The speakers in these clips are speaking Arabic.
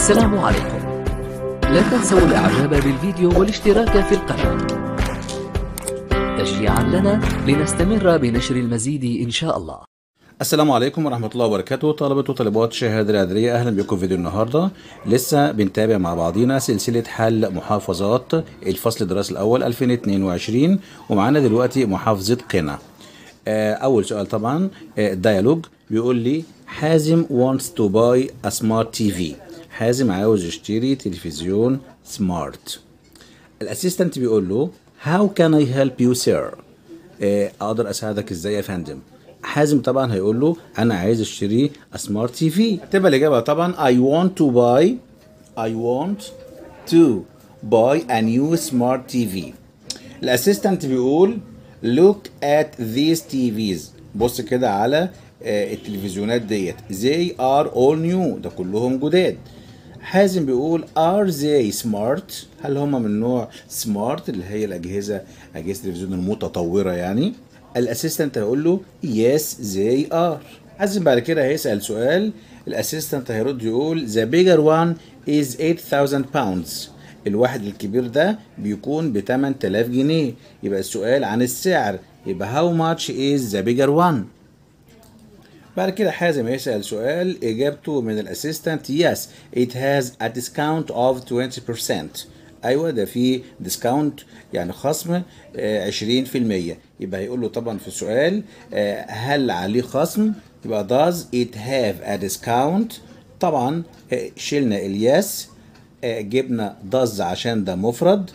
السلام عليكم لا تنسوا الاعجاب بالفيديو والاشتراك في القناة تشجيعا لنا لنستمر بنشر المزيد إن شاء الله السلام عليكم ورحمة الله وبركاته طلبة وطالبات شهادة الأدرية أهلا بكم في فيديو النهاردة لسه بنتابع مع بعضينا سلسلة حل محافظات الفصل الدراسي الأول 2022 ومعانا دلوقتي محافظة قنا آه، أول سؤال طبعا الديالوج آه، بيقول لي حازم wants to buy a smart TV حازم عاوز يشتري تلفزيون سمارت الاسيستنت بيقول له هاو كان اي هيلب يو سير اقدر اساعدك ازاي يا فندم حازم طبعا هيقول له انا عايز اشتري سمارت تي في تبقى الاجابه طبعا اي want تو باي اي want تو باي نيو سمارت تي في الاسيستنت بيقول look at these TVs بص كده على آه، التلفزيونات ديت they are all new ده كلهم جداد حازم بيقول ار زي سمارت هل هم من نوع سمارت اللي هي الاجهزه اجهزه التلفزيون المتطوره يعني الاسيستنت هيقول له يس زي ار حازم بعد كده هيسال سؤال الاسيستنت هيرد يقول ذا بيجر وان از 8000 باوندز الواحد الكبير ده بيكون ب 8000 جنيه يبقى السؤال عن السعر يبقى how much is the bigger one بعد كده حازم هيسأل سؤال إجابته من الأسيستنت يس it has a discount of 20% أيوه ده في ديسكاونت يعني خصم 20% آه، يبقى هيقول له طبعا في السؤال آه، هل عليه خصم يبقى does it have a discount طبعا آه، شلنا الياس جبنا داز عشان ده مفرد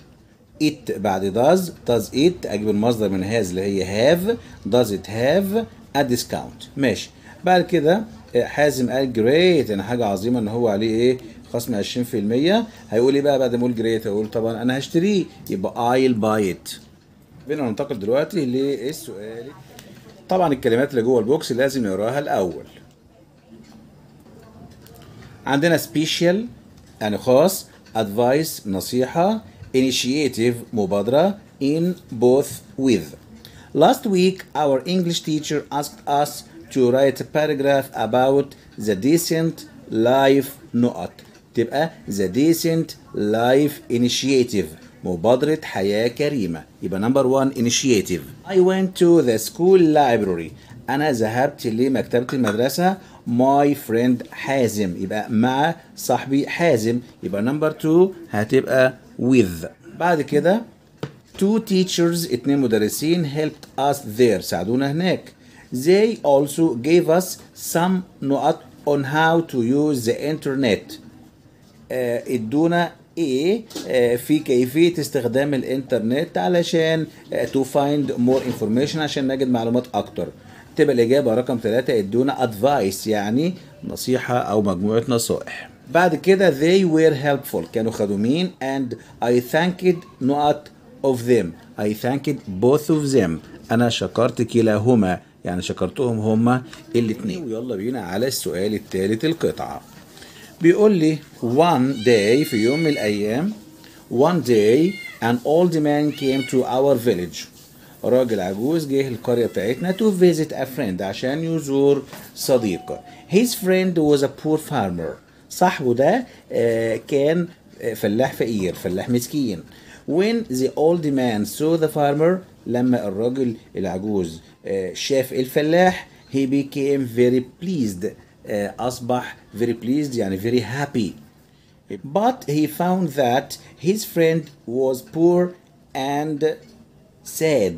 it بعد داز داز it اجيب المصدر من has اللي هي have does it have a discount ماشي بعد كده آه، حازم قال جريت يعني حاجه عظيمه ان هو عليه ايه خصم 20% هيقول ايه بقى بعد ما اقول جريت هيقول طبعا انا هشتريه يبقى ايل باي ات بينا ننتقل دلوقتي للسؤال طبعا الكلمات اللي جوه البوكس لازم نقراها الاول عندنا سبيشال يعني خاص ادفايس نصيحه انيشيتيف مبادره in both with last week our english teacher asked us to write a paragraph about the decent life نقط تبقى the decent life initiative مبادرة حياة كريمة يبقى number one initiative I went to the school library أنا ذهبت لمكتبة المدرسة my friend حازم يبقى مع صاحبي حازم يبقى number two هتبقى with بعد كده two teachers اتنين مدرسين helped us there ساعدونا هناك They also gave us some نقط on how to use the internet. آه، ادونا ايه آه، في كيفية استخدام الانترنت علشان آه، to find more information عشان نجد معلومات اكتر تبقى الاجابة رقم ثلاثة ادونا advice يعني نصيحة او مجموعة نصائح بعد كده they were helpful كانوا خدوا مين and I thanked not of them I thanked both of them أنا شكرت كلاهما يعني شكرتهم هما الاثنين ويلا بينا على السؤال الثالث القطعة بيقول لي one day في يوم من الأيام one day an old man came to our village راجل عجوز جه القرية بتاعتنا to visit a friend عشان يزور صديق his friend was a poor farmer صاحبه ده آه، كان آه، فلاح فقير فلاح مسكين when the old man saw the farmer لما الراجل العجوز شاف الفلاح he became very pleased أصبح very pleased يعني very happy but he found that his friend was poor and sad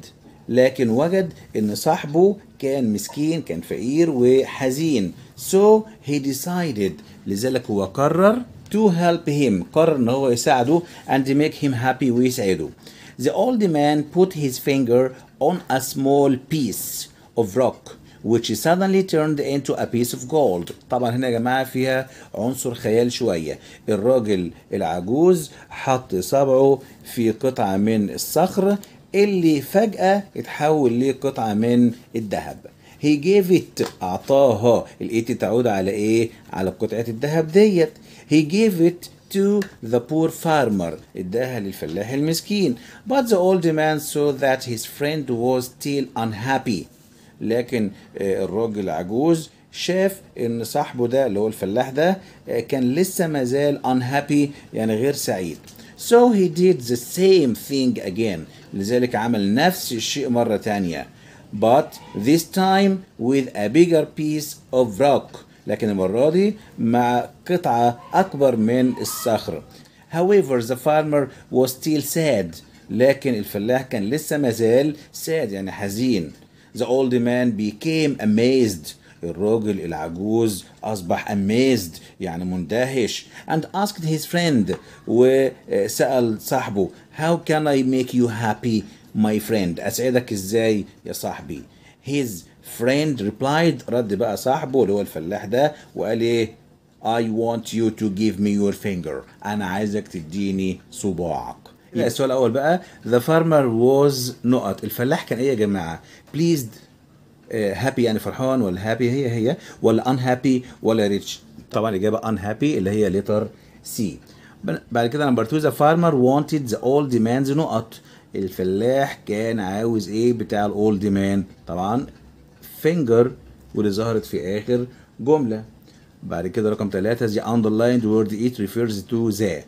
لكن وجد ان صاحبه كان مسكين كان فقير وحزين so he decided لذلك هو قرر to help him قرر ان هو يساعده and make him happy ويسعده The old man put his finger on a small piece of rock which suddenly turned into a piece of gold طبعا هنا يا جماعة فيها عنصر خيال شوية الراجل العجوز حط صبعه في قطعة من الصخر اللي فجأة اتحول لقطعة من الذهب He gave it اعطاها الإيتي تعود على ايه على قطعه الذهب ديت He gave it to the poor farmer اداها للفلاح المسكين but the old man saw that his friend was still unhappy لكن الراجل العجوز شاف ان صاحبه ده اللي هو الفلاح ده كان لسه مازال unhappy يعني غير سعيد So he did the same thing again لذلك عمل نفس الشيء مرة تانية But this time with a bigger piece of rock لكن المرة دي مع قطعة أكبر من الصخر However the farmer was still sad لكن الفلاح كان لسه مازال sad يعني حزين The old man became amazed الراجل العجوز أصبح amazed يعني مندهش and asked his friend وسأل صاحبه how can I make you happy my friend أسعدك إزاي يا صاحبي his فريند ريبلايد رد بقى صاحبه اللي هو الفلاح ده وقال ايه I want you to give me your finger أنا عايزك تديني صباعك يبقى إيه؟ السؤال الأول بقى the farmer was نقط الفلاح كان إيه يا جماعة pleased هابي آه، يعني فرحان ولا هابي هي هي ولا unhappy ولا ريتش طبعا الإجابة unhappy اللي هي ليتر سي بعد كده نمبر 2 the farmer wanted the old demands نقط الفلاح كان عاوز ايه بتاع الاولد مان طبعا finger واللي ظهرت في آخر جملة بعد كده رقم ثلاثة the underlined word it refers to the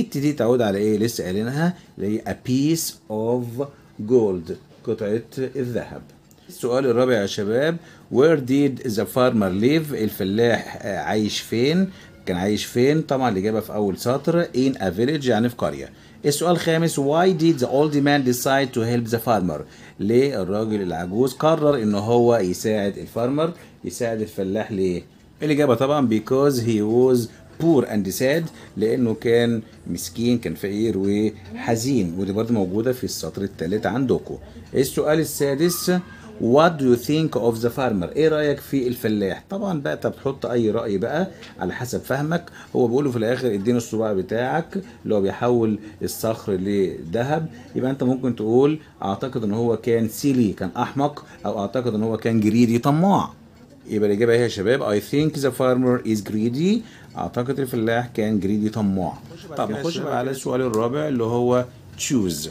it دي تعود على ايه لسه قايلينها اللي هي a piece of gold قطعة الذهب السؤال الرابع يا شباب where did the farmer live الفلاح عايش فين كان عايش فين طبعا الإجابة في أول سطر in a village يعني في قرية السؤال الخامس why did the old man decide to help the farmer ليه الراجل العجوز قرر إن هو يساعد الفارمر يساعد الفلاح ليه الإجابة طبعا because he was بور اند ساد لانه كان مسكين كان فقير وحزين ودي برضه موجوده في السطر الثالث عندكم السؤال السادس وات دو يو ثينك اوف ذا فارمر ايه رايك في الفلاح طبعا بقى انت بتحط اي راي بقى على حسب فهمك هو بيقوله في الاخر اديني الصباع بتاعك اللي هو بيحول الصخر لذهب يبقى انت ممكن تقول اعتقد ان هو كان سيلي كان احمق او اعتقد ان هو كان جريدي طماع يبقى الاجابه هي يا شباب اي ثينك ذا فارمر از جريدي اعتقد الفلاح كان جريدي طماع طب نخش بقى على السؤال الرابع اللي هو تشوز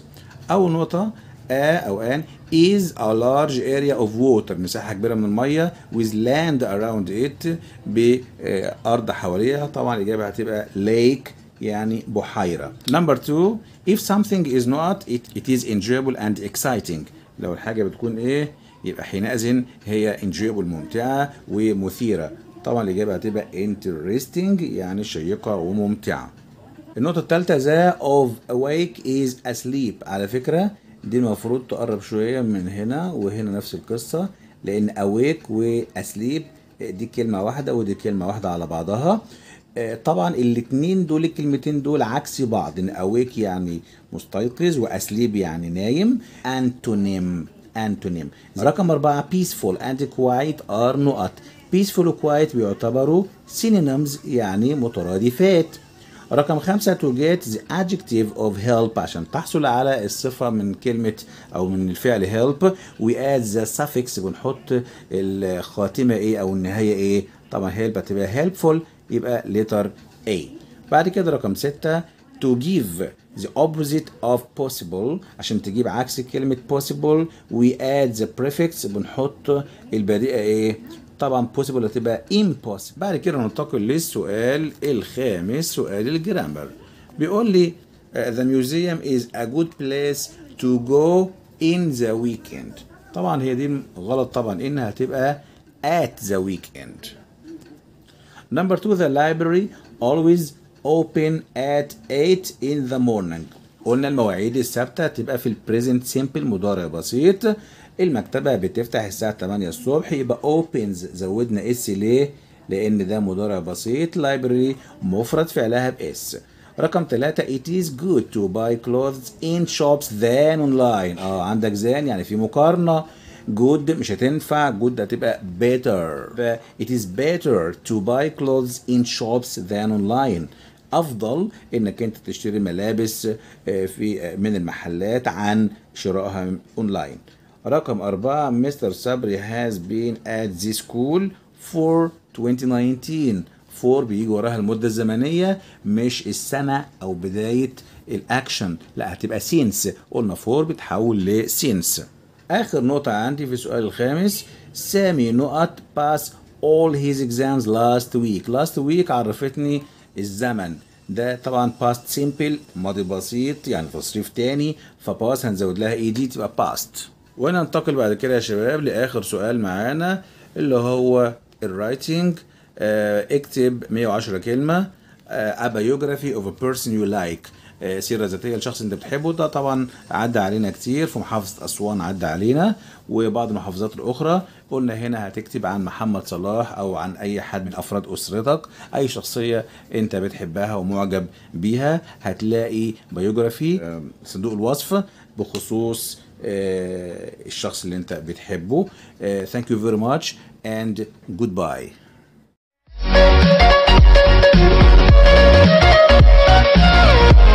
اول نقطه آ أو آن is a large area of water مساحة كبيرة من المية with land around it بأرض آه، حواليها طبعا الإجابة هتبقى lake يعني بحيرة number two if something is not it, it is enjoyable and exciting لو الحاجة بتكون إيه يبقى حينئذ هي enjoyable ممتعة ومثيرة طبعا الإجابة هتبقى interesting يعني شيقة وممتعة النقطة الثالثة the of awake is asleep على فكرة دي المفروض تقرب شويه من هنا وهنا نفس القصه لان اويك واسليب دي كلمه واحده ودي كلمه واحده على بعضها آه، طبعا الاثنين دول الكلمتين دول عكس بعض ان اويك يعني مستيقظ واسليب يعني نايم انتونيم انتونيم رقم أربعة peaceful and quiet are not peaceful وكوايت بيعتبروا synonyms يعني مترادفات رقم خمسة to get the adjective of help عشان تحصل على الصفة من كلمة أو من الفعل help we add the suffix بنحط الخاتمة إيه أو النهاية إيه طبعا help هتبقى helpful يبقى letter A بعد كده رقم ستة to give the opposite of possible عشان تجيب عكس كلمة possible we add the prefix بنحط البديئة ايه طبعا possible هتبقى impossible بعد كده ننتقل للسؤال الخامس سؤال الجرامر بيقول لي the museum is a good place to go in the weekend طبعا هي دي غلط طبعا انها هتبقى at the weekend number two the library always open at 8 in the morning قلنا المواعيد الثابته تبقى في present simple مضارع بسيط المكتبة بتفتح الساعة 8 الصبح يبقى opens زودنا اس ليه؟ لأن ده مضارع بسيط library مفرد فعلها بإس رقم ثلاثة it is good to buy clothes in shops than online اه عندك زان يعني في مقارنة good مش هتنفع good هتبقى better it is better to buy clothes in shops than online افضل انك انت تشتري ملابس آه، في آه، من المحلات عن شرائها اونلاين رقم أربعة مستر صبري has been at this school for 2019 فور بيجي وراها المده الزمنيه مش السنه او بدايه الاكشن لا هتبقى سينس قلنا فور بتحول لسينس اخر نقطه عندي في السؤال الخامس سامي نقط باس all his exams last week last week عرفتني الزمن ده طبعا past simple ماضي بسيط يعني تصريف تاني فباس هنزود لها اي دي تبقى past وننتقل بعد كده يا شباب لاخر سؤال معانا اللي هو الرايتنج آه، اكتب 110 كلمه آه، a biography of a person you like آه، سيره ذاتيه لشخص انت بتحبه ده طبعا عدى علينا كتير في محافظه اسوان عدى علينا وبعض المحافظات الاخرى قلنا هنا هتكتب عن محمد صلاح او عن اي حد من افراد اسرتك اي شخصيه انت بتحبها ومعجب بيها هتلاقي بيوجرافي آه، صندوق الوصف بخصوص آه، الشخص اللي انت بتحبه ثانك يو فيري ماتش اند جود باي Thank you.